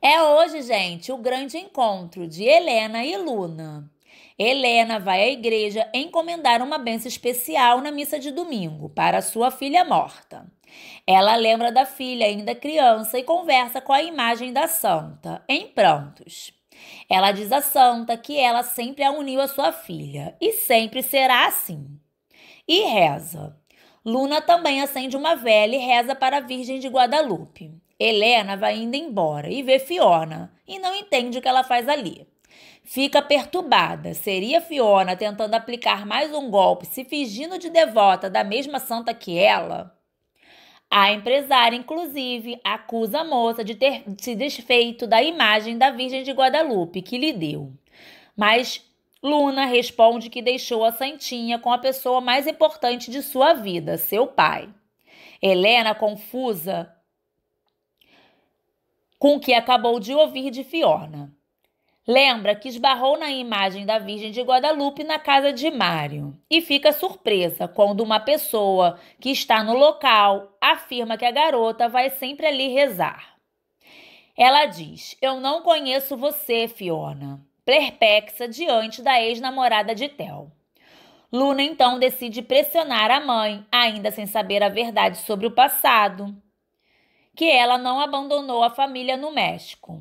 É hoje, gente, o grande encontro de Helena e Luna. Helena vai à igreja encomendar uma benção especial na missa de domingo para sua filha morta. Ela lembra da filha ainda criança e conversa com a imagem da santa, em prantos. Ela diz à santa que ela sempre a uniu à sua filha e sempre será assim. E reza. Luna também acende uma vela e reza para a Virgem de Guadalupe. Helena vai indo embora e vê Fiona e não entende o que ela faz ali. Fica perturbada. Seria Fiona tentando aplicar mais um golpe, se fingindo de devota da mesma santa que ela? A empresária, inclusive, acusa a moça de ter se desfeito da imagem da Virgem de Guadalupe que lhe deu. Mas Luna responde que deixou a Santinha com a pessoa mais importante de sua vida, seu pai. Helena, confusa com o que acabou de ouvir de Fiorna, lembra que esbarrou na imagem da Virgem de Guadalupe na casa de Mário e fica surpresa quando uma pessoa que está no local afirma que a garota vai sempre ali rezar. Ela diz: Eu não conheço você, Fiona perplexa diante da ex-namorada de Tel. Luna então decide pressionar a mãe, ainda sem saber a verdade sobre o passado, que ela não abandonou a família no México.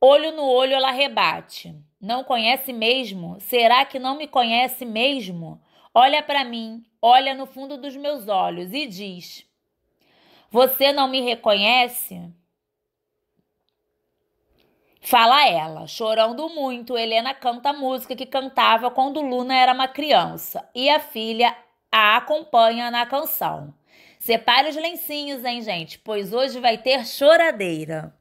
Olho no olho ela rebate: Não conhece mesmo? Será que não me conhece mesmo? Olha para mim, olha no fundo dos meus olhos e diz: Você não me reconhece? Fala ela, chorando muito, Helena canta a música que cantava quando Luna era uma criança e a filha a acompanha na canção. Separe os lencinhos, hein, gente, pois hoje vai ter choradeira.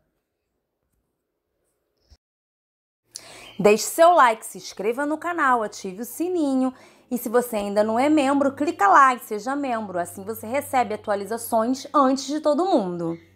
Deixe seu like, se inscreva no canal, ative o sininho e se você ainda não é membro, clica lá e seja membro, assim você recebe atualizações antes de todo mundo.